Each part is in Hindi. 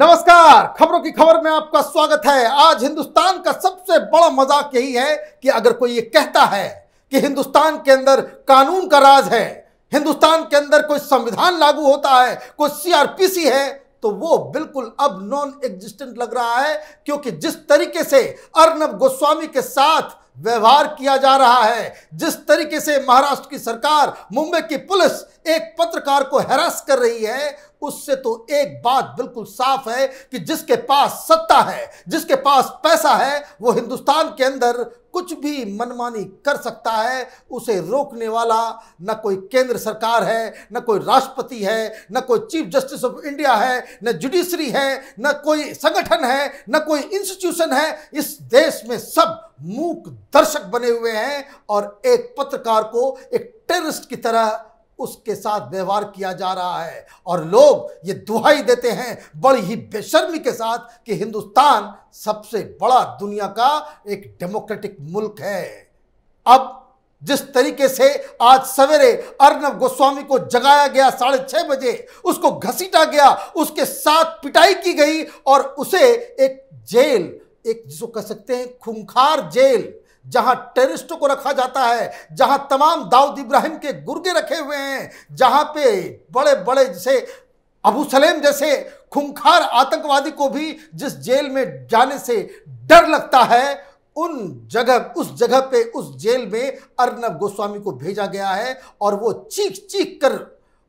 नमस्कार खबरों की खबर में आपका स्वागत है आज हिंदुस्तान का सबसे बड़ा मजाक यही है कि अगर कोई ये कहता है कि हिंदुस्तान के अंदर कानून का राज है हिंदुस्तान के अंदर कोई संविधान लागू होता है कोई सीआरपीसी है तो वो बिल्कुल अब नॉन एग्जिस्टेंट लग रहा है क्योंकि जिस तरीके से अर्नब गोस्वामी के साथ व्यवहार किया जा रहा है जिस तरीके से महाराष्ट्र की सरकार मुंबई की पुलिस एक पत्रकार को हैरास कर रही है उससे तो एक बात बिल्कुल साफ है कि जिसके पास सत्ता है जिसके पास पैसा है वो हिंदुस्तान के अंदर कुछ भी मनमानी कर सकता है उसे रोकने वाला न कोई केंद्र सरकार है न कोई राष्ट्रपति है न कोई चीफ जस्टिस ऑफ इंडिया है न जुडिशरी है न कोई संगठन है न कोई इंस्टीट्यूशन है इस देश में सब मूक दर्शक बने हुए हैं और एक पत्रकार को एक टेररिस्ट की तरह उसके साथ व्यवहार किया जा रहा है और लोग ये दुहाई देते हैं बड़ी ही बेशर्मी के साथ कि हिंदुस्तान सबसे बड़ा दुनिया का एक डेमोक्रेटिक मुल्क है अब जिस तरीके से आज सवेरे अर्नब गोस्वामी को जगाया गया साढ़े छह बजे उसको घसीटा गया उसके साथ पिटाई की गई और उसे एक जेल एक जिसको कह सकते हैं खुंखार जेल जहां टेरिस्टों को रखा जाता है जहां तमाम दाऊद इब्राहिम के गुर्गे रखे हुए हैं जहां पे बड़े बड़े जैसे अबू सलेम जैसे खूंखार आतंकवादी को भी जिस जेल में जाने से डर लगता है उन जगह उस जगह पे उस जेल में अर्नब गोस्वामी को भेजा गया है और वो चीख चीख कर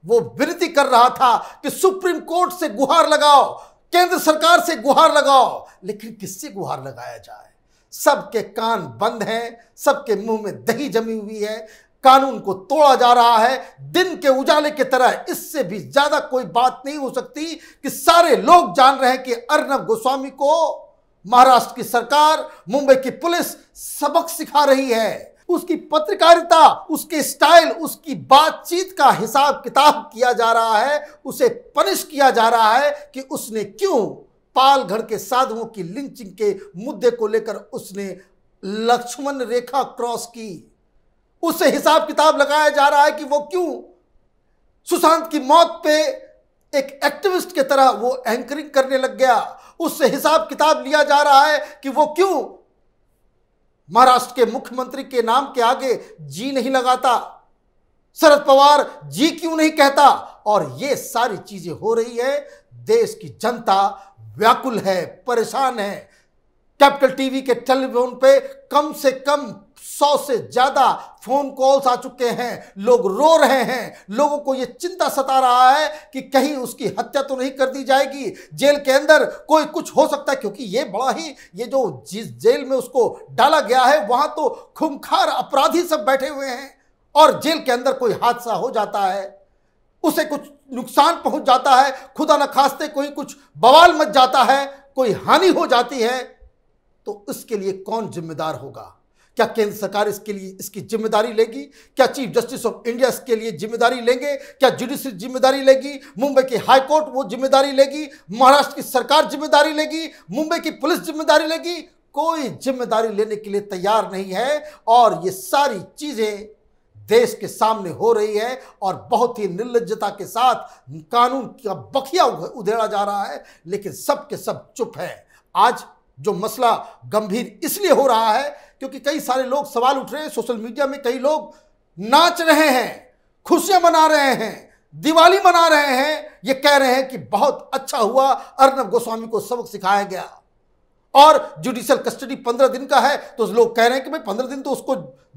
वो विनती कर रहा था कि सुप्रीम कोर्ट से गुहार लगाओ केंद्र सरकार से गुहार लगाओ लेकिन किससे गुहार लगाया जाए सबके कान बंद हैं सबके मुंह में दही जमी हुई है कानून को तोड़ा जा रहा है दिन के उजाले की तरह इससे भी ज्यादा कोई बात नहीं हो सकती कि सारे लोग जान रहे हैं कि अर्नब गोस्वामी को महाराष्ट्र की सरकार मुंबई की पुलिस सबक सिखा रही है उसकी पत्रकारिता उसके स्टाइल उसकी बातचीत का हिसाब किताब किया जा रहा है उसे पनिश किया जा रहा है कि उसने क्यों पालघर के साधुओं की लिंचिंग के मुद्दे को लेकर उसने लक्ष्मण रेखा क्रॉस की उससे हिसाब किताब लगाया जा रहा है कि वो क्यों सुशांत की मौत पे एक एक्टिविस्ट के तरह वो एंकरिंग करने लग गया उससे हिसाब किताब लिया जा रहा है कि वो क्यों महाराष्ट्र के मुख्यमंत्री के नाम के आगे जी नहीं लगाता शरद पवार जी क्यों नहीं कहता और ये सारी चीजें हो रही है देश की जनता व्याकुल है परेशान है कैपिटल टीवी के टेलीफोन पे कम से कम सौ से ज्यादा फोन कॉल्स आ चुके हैं लोग रो रहे हैं लोगों को यह चिंता सता रहा है कि कहीं उसकी हत्या तो नहीं कर दी जाएगी जेल के अंदर कोई कुछ हो सकता है क्योंकि ये बड़ा ही ये जो जिस जेल में उसको डाला गया है वहां तो खुमखार अपराधी सब बैठे हुए हैं और जेल के अंदर कोई हादसा हो जाता है उसे कुछ नुकसान पहुंच जाता है खुदा न खास्ते कोई कुछ बवाल मच जाता है कोई हानि हो जाती है तो इसके लिए कौन जिम्मेदार होगा क्या केंद्र सरकार इसके लिए इसकी जिम्मेदारी लेगी क्या चीफ जस्टिस ऑफ इंडिया इसके लिए जिम्मेदारी लेंगे क्या जुडिशरी जिम्मेदारी लेगी मुंबई की हाई कोर्ट वो जिम्मेदारी लेगी महाराष्ट्र की सरकार जिम्मेदारी लेगी मुंबई की पुलिस जिम्मेदारी लेगी कोई जिम्मेदारी लेने के लिए तैयार नहीं है और ये सारी चीज़ें देश के सामने हो रही है और बहुत ही निर्लजता के साथ कानून का बखिया उधेड़ा जा रहा है लेकिन सब के सब चुप है आज जो मसला गंभीर इसलिए हो रहा है क्योंकि कई सारे लोग सवाल उठ रहे हैं सोशल मीडिया में कई लोग नाच रहे हैं खुशियां मना रहे हैं दिवाली मना रहे हैं ये कह रहे हैं कि बहुत अच्छा हुआ अर्नब गोस्वामी को सबक सिखाया गया और जुडिशियल कस्टडी पंद्रह दिन का है तो लोग कह रहे हैं कि भाई पंद्रह दिन तो उसको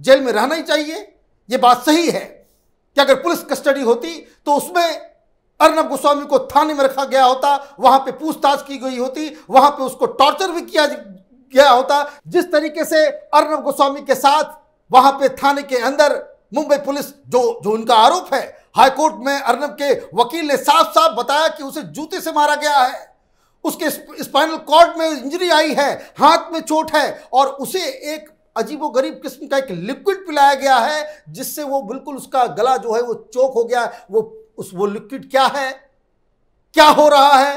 जेल में रहना ही चाहिए यह बात सही है कि अगर पुलिस कस्टडी होती तो उसमें अर्नब गोस्वामी को थाने में रखा गया होता वहां पे पूछताछ की गई होती वहां पे उसको टॉर्चर भी किया गया होता जिस तरीके से अर्नब गोस्वामी के साथ वहां पे थाने के अंदर मुंबई पुलिस जो जो उनका आरोप है हाईकोर्ट में अर्नब के वकील ने साफ साफ बताया कि उसे जूते से मारा गया है उसके स्पाइनल कॉर्ड में इंजरी आई है हाथ में चोट है और उसे एक अजीबो गरीब किस्म का एक लिक्विड पिलाया गया है जिससे वो बिल्कुल उसका गला जो है वो चोक हो गया वो उस वो लिक्विड क्या है क्या हो रहा है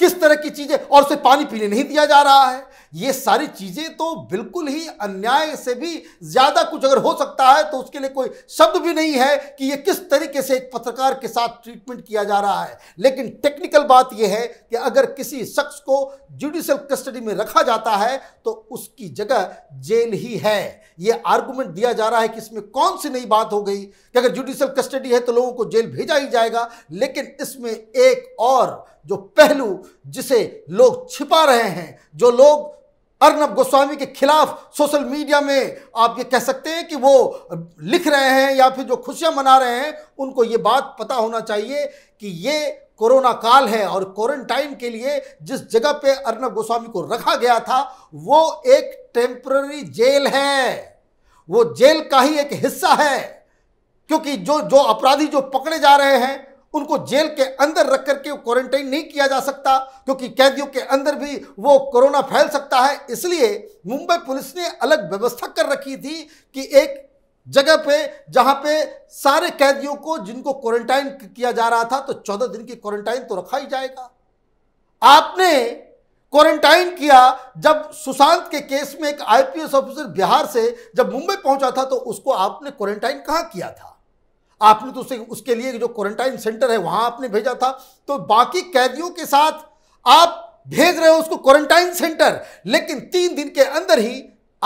किस तरह की चीजें और उसे पानी पीने नहीं दिया जा रहा है ये सारी चीज़ें तो बिल्कुल ही अन्याय से भी ज़्यादा कुछ अगर हो सकता है तो उसके लिए कोई शब्द भी नहीं है कि ये किस तरीके से एक पत्रकार के साथ ट्रीटमेंट किया जा रहा है लेकिन टेक्निकल बात यह है कि अगर किसी शख्स को जुडिशियल कस्टडी में रखा जाता है तो उसकी जगह जेल ही है ये आर्गूमेंट दिया जा रहा है कि इसमें कौन सी नई बात हो गई कि अगर जुडिशियल कस्टडी है तो लोगों को जेल भेजा ही जाएगा लेकिन इसमें एक और जो पहलू जिसे लोग छिपा रहे हैं जो लोग अर्नब गोस्वामी के खिलाफ सोशल मीडिया में आप ये कह सकते हैं कि वो लिख रहे हैं या फिर जो खुशियां मना रहे हैं उनको ये बात पता होना चाहिए कि ये कोरोना काल है और क्वारंटाइन के लिए जिस जगह पे अर्नब गोस्वामी को रखा गया था वो एक टेम्प्ररी जेल है वो जेल का ही एक हिस्सा है क्योंकि जो जो अपराधी जो पकड़े जा रहे हैं उनको जेल के अंदर रख करके क्वारंटाइन नहीं किया जा सकता क्योंकि कैदियों के अंदर भी वो कोरोना फैल सकता है इसलिए मुंबई पुलिस ने अलग व्यवस्था कर रखी थी कि एक जगह पे जहाँ पे सारे कैदियों को जिनको क्वारंटाइन किया जा रहा था तो चौदह दिन की क्वारंटाइन तो रखा ही जाएगा आपने क्वारंटाइन किया जब सुशांत के केस में एक आईपीएस ऑफिसर बिहार से जब मुंबई पहुंचा था तो उसको आपने क्वारंटाइन कहाँ किया था आपने तो उसे उसके लिए जो क्वारंटाइन सेंटर है वहां आपने भेजा था तो बाकी कैदियों के साथ आप भेज रहे हो उसको क्वारंटाइन सेंटर लेकिन तीन दिन के अंदर ही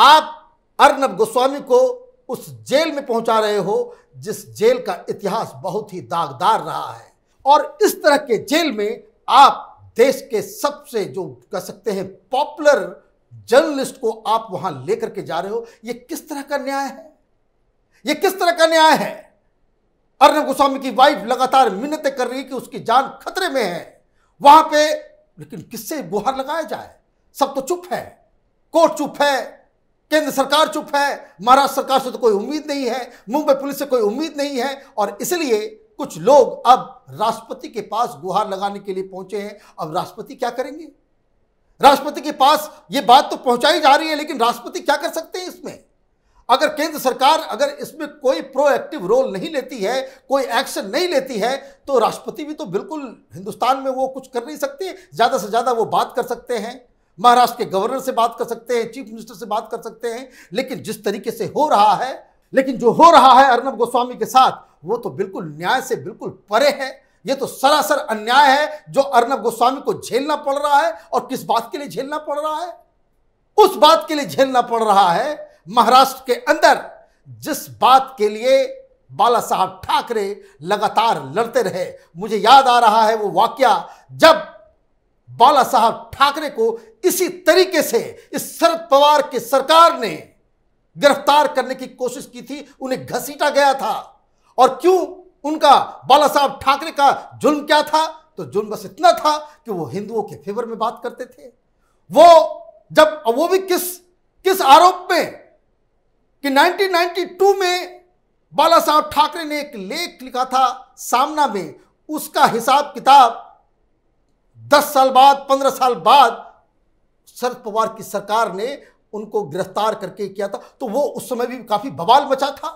आप अर्नब गोस्वामी को उस जेल में पहुंचा रहे हो जिस जेल का इतिहास बहुत ही दागदार रहा है और इस तरह के जेल में आप देश के सबसे जो कह सकते हैं पॉपुलर जर्नलिस्ट को आप वहां लेकर के जा रहे हो यह किस तरह का न्याय है यह किस तरह का न्याय है अर्नब गोस्वामी की वाइफ लगातार मिन्नतें कर रही है कि उसकी जान खतरे में है वहां पे लेकिन किससे गुहार लगाया जाए सब तो चुप है कोर्ट चुप है केंद्र सरकार चुप है महाराष्ट्र सरकार से तो कोई उम्मीद नहीं है मुंबई पुलिस से कोई उम्मीद नहीं है और इसलिए कुछ लोग अब राष्ट्रपति के पास गुहार लगाने के लिए पहुंचे हैं अब राष्ट्रपति क्या करेंगे राष्ट्रपति के पास ये बात तो पहुंचाई जा रही है लेकिन राष्ट्रपति क्या कर सकते हैं इसमें अगर केंद्र सरकार अगर इसमें कोई प्रोएक्टिव रोल नहीं लेती है कोई एक्शन नहीं लेती है तो राष्ट्रपति भी तो बिल्कुल हिंदुस्तान में वो कुछ कर नहीं सकते ज़्यादा से ज़्यादा वो बात कर सकते हैं महाराष्ट्र के गवर्नर से बात कर सकते हैं चीफ मिनिस्टर से बात कर सकते हैं लेकिन जिस तरीके से हो रहा है लेकिन जो हो रहा है अर्नब गोस्वामी के साथ वो तो बिल्कुल न्याय से बिल्कुल परे है ये तो सरासर अन्याय है जो अर्नब गोस्वामी को झेलना पड़ रहा है और किस बात के लिए झेलना पड़ रहा है उस बात के लिए झेलना पड़ रहा है महाराष्ट्र के अंदर जिस बात के लिए बाला साहब ठाकरे लगातार लड़ते रहे मुझे याद आ रहा है वो वाक्य जब बाला साहब ठाकरे को इसी तरीके से इस शरद पवार की सरकार ने गिरफ्तार करने की कोशिश की थी उन्हें घसीटा गया था और क्यों उनका बाला साहब ठाकरे का जुल्म क्या था तो जुल्म बस इतना था कि वो हिंदुओं के फेवर में बात करते थे वो जब वो भी किस किस आरोप में कि 1992 में बाला साहब ठाकरे ने एक लेख लिखा था सामना में उसका हिसाब किताब 10 साल बाद 15 साल बाद शरद पवार की सरकार ने उनको गिरफ्तार करके किया था तो वो उस समय भी काफी बवाल मचा था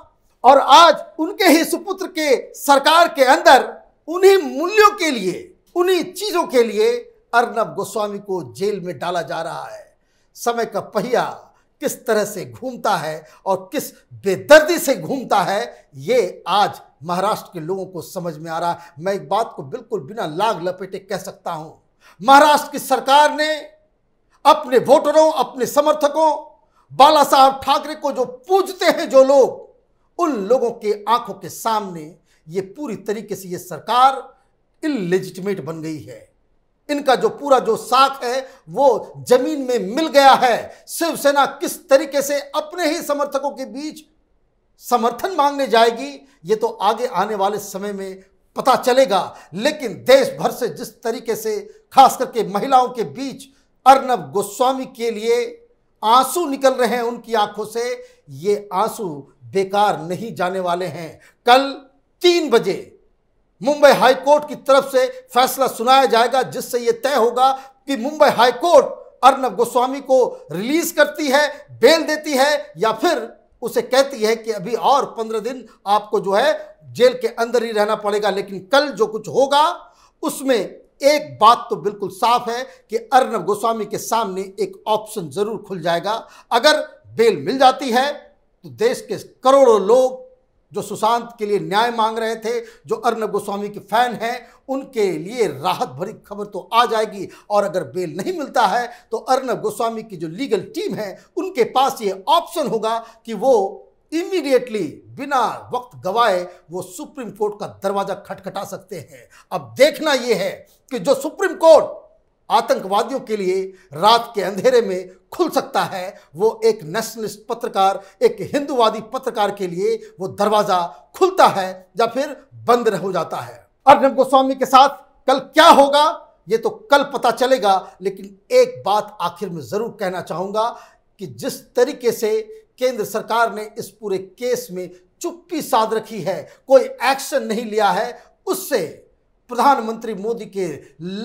और आज उनके ही सुपुत्र के सरकार के अंदर उन्हीं मूल्यों के लिए उन्हीं चीजों के लिए अर्नब गोस्वामी को जेल में डाला जा रहा है समय का पहिया किस तरह से घूमता है और किस बेदर्दी से घूमता है ये आज महाराष्ट्र के लोगों को समझ में आ रहा है मैं एक बात को बिल्कुल बिना लाग लपेटे कह सकता हूं महाराष्ट्र की सरकार ने अपने वोटरों अपने समर्थकों बाला साहब ठाकरे को जो पूजते हैं जो लोग उन लोगों के आंखों के सामने ये पूरी तरीके से ये सरकार इलेजिटिमेट बन गई है इनका जो पूरा जो साख है वो जमीन में मिल गया है शिवसेना किस तरीके से अपने ही समर्थकों के बीच समर्थन मांगने जाएगी ये तो आगे आने वाले समय में पता चलेगा लेकिन देश भर से जिस तरीके से खास करके महिलाओं के बीच अर्नब गोस्वामी के लिए आंसू निकल रहे हैं उनकी आंखों से ये आंसू बेकार नहीं जाने वाले हैं कल तीन बजे मुंबई हाई कोर्ट की तरफ से फैसला सुनाया जाएगा जिससे यह तय होगा कि मुंबई हाई कोर्ट अर्नब गोस्वामी को रिलीज करती है बेल देती है या फिर उसे कहती है कि अभी और पंद्रह दिन आपको जो है जेल के अंदर ही रहना पड़ेगा लेकिन कल जो कुछ होगा उसमें एक बात तो बिल्कुल साफ है कि अर्नब गोस्वामी के सामने एक ऑप्शन जरूर खुल जाएगा अगर बेल मिल जाती है तो देश के करोड़ों लोग जो सुशांत के लिए न्याय मांग रहे थे जो अर्नब गोस्वामी के फैन हैं उनके लिए राहत भरी खबर तो आ जाएगी और अगर बेल नहीं मिलता है तो अर्नब गोस्वामी की जो लीगल टीम है उनके पास ये ऑप्शन होगा कि वो इमीडिएटली बिना वक्त गवाए वो सुप्रीम कोर्ट का दरवाज़ा खटखटा सकते हैं अब देखना ये है कि जो सुप्रीम कोर्ट आतंकवादियों के लिए रात के अंधेरे में खुल सकता है वो एक नेशनलिस्ट पत्रकार एक हिंदुवादी पत्रकार के लिए वो दरवाज़ा खुलता है या फिर बंद हो जाता है अर्जन गोस्वामी के साथ कल क्या होगा ये तो कल पता चलेगा लेकिन एक बात आखिर में ज़रूर कहना चाहूंगा कि जिस तरीके से केंद्र सरकार ने इस पूरे केस में चुप्पी साध रखी है कोई एक्शन नहीं लिया है उससे प्रधानमंत्री मोदी के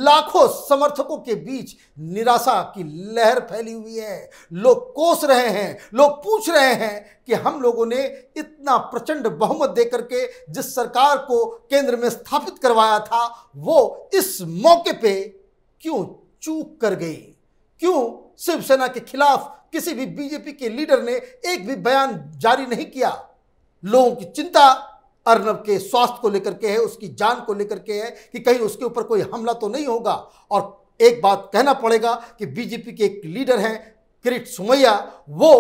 लाखों समर्थकों के बीच निराशा की लहर फैली हुई है लोग कोस रहे हैं लोग पूछ रहे हैं कि हम लोगों ने इतना प्रचंड बहुमत देकर के जिस सरकार को केंद्र में स्थापित करवाया था वो इस मौके पे क्यों चूक कर गई क्यों शिवसेना के खिलाफ किसी भी बीजेपी के लीडर ने एक भी बयान जारी नहीं किया लोगों की चिंता अर्नब के स्वास्थ्य को लेकर के है उसकी जान को लेकर के है कि कहीं उसके ऊपर कोई हमला तो नहीं होगा और एक बात कहना पड़ेगा कि बीजेपी के एक लीडर हैं किरीट सुमैया वो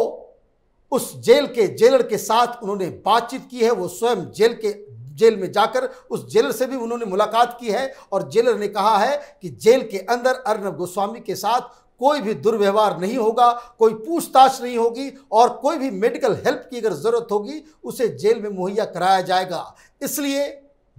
उस जेल के जेलर के साथ उन्होंने बातचीत की है वो स्वयं जेल के जेल में जाकर उस जेलर से भी उन्होंने मुलाकात की है और जेलर ने कहा है कि जेल के अंदर अर्नब गोस्वामी के साथ कोई भी दुर्व्यवहार नहीं होगा कोई पूछताछ नहीं होगी और कोई भी मेडिकल हेल्प की अगर ज़रूरत होगी उसे जेल में मुहैया कराया जाएगा इसलिए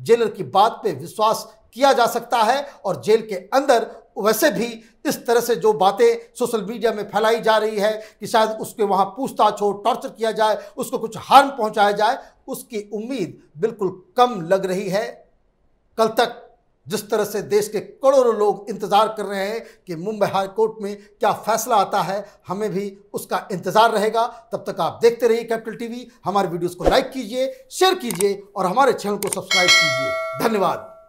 जेलर की बात पे विश्वास किया जा सकता है और जेल के अंदर वैसे भी इस तरह से जो बातें सोशल मीडिया में फैलाई जा रही है कि शायद उसके वहाँ पूछताछ हो टॉर्चर किया जाए उसको कुछ हार्म पहुँचाया जाए उसकी उम्मीद बिल्कुल कम लग रही है कल तक जिस तरह से देश के करोड़ों लोग इंतज़ार कर रहे हैं कि मुंबई हाई कोर्ट में क्या फैसला आता है हमें भी उसका इंतज़ार रहेगा तब तक आप देखते रहिए कैपिटल टीवी हमारे वीडियोस को लाइक कीजिए शेयर कीजिए और हमारे चैनल को सब्सक्राइब कीजिए धन्यवाद